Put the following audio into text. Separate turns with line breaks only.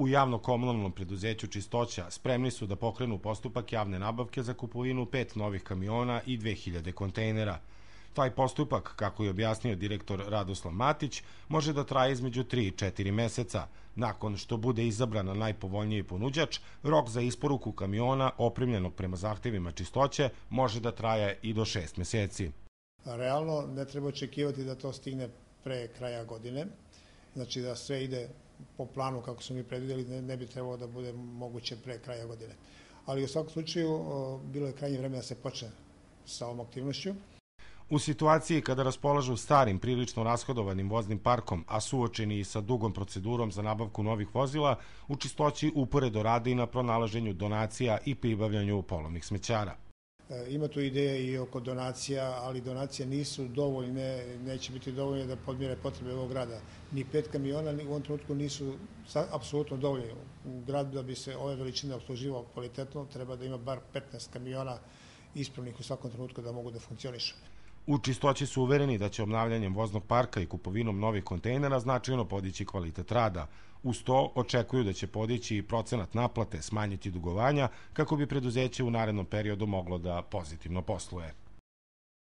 U javno-komunalnom preduzeću Čistoća spremni su da pokrenu postupak javne nabavke za kupovinu pet novih kamiona i 2000 kontejnera. Taj postupak, kako je objasnio direktor Radoslav Matić, može da traje između 3 i 4 meseca. Nakon što bude izabran najpovoljniji ponuđač, rok za isporuku kamiona opremljenog prema zahtevima čistoće može da traje i do 6 meseci.
Realno ne treba očekivati da to stigne pre kraja godine znači da sve ide po planu kako smo mi predvideli, ne, ne bi trebalo da bude moguće pre kraja godine. Ali u svakom slučaju bilo je krajnje vreme da se počne sa ovom aktivnošću.
U situaciji kada raspolažu starim, prilično rashodovanim voznim parkom, a suočeni i sa dugom procedurom za nabavku novih vozila, u čistoći uporedo radi na pronalaženju donacija i pribavljanju polovnih smećara.
E, ima tu ideja i oko donacija, ali donacije nisu dovoljne, neće biti dovoljne da podmire potrebe ovog grada. Ni pet kamiona u ovom trenutku nisu apsolutno dovoljne. U gradu da bi se ove veličine obsluživao kvalitetno, treba da ima bar 15 kamiona ispravnih u svakom trenutku da mogu da funkcionišu.
U čistoći su uvereni da će obnavljanjem voznog parka i kupovinom novih kontejnera značajno podići kvalitet rada. Uz to očekuju da će podići i procenat naplate, smanjiti dugovanja kako bi preduzeće u narednom periodu moglo da pozitivno posluje.